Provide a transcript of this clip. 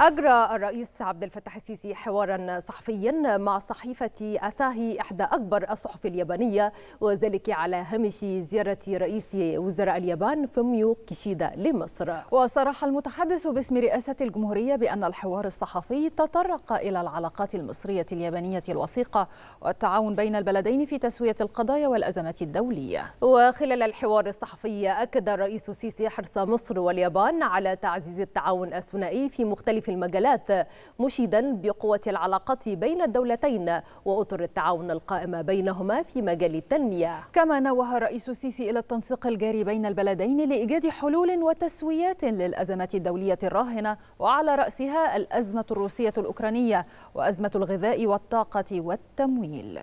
أجرى الرئيس عبد الفتاح السيسي حوارا صحفيا مع صحيفة أساهي إحدى أكبر الصحف اليابانية وذلك على هامش زيارة رئيس وزراء اليابان فوميو كيشيدا لمصر وصرح المتحدث باسم رئاسة الجمهورية بأن الحوار الصحفي تطرق إلى العلاقات المصرية اليابانية الوثيقة والتعاون بين البلدين في تسوية القضايا والأزمات الدولية وخلال الحوار الصحفي أكد الرئيس السيسي حرص مصر واليابان على تعزيز التعاون الثنائي في مختلف مختلف المجالات مشيدا بقوة العلاقات بين الدولتين وأطر التعاون القائمة بينهما في مجال التنمية كما نوه الرئيس السيسي إلى التنسيق الجاري بين البلدين لإيجاد حلول وتسويات للأزمات الدولية الراهنة وعلى رأسها الأزمة الروسية الأوكرانية وأزمة الغذاء والطاقة والتمويل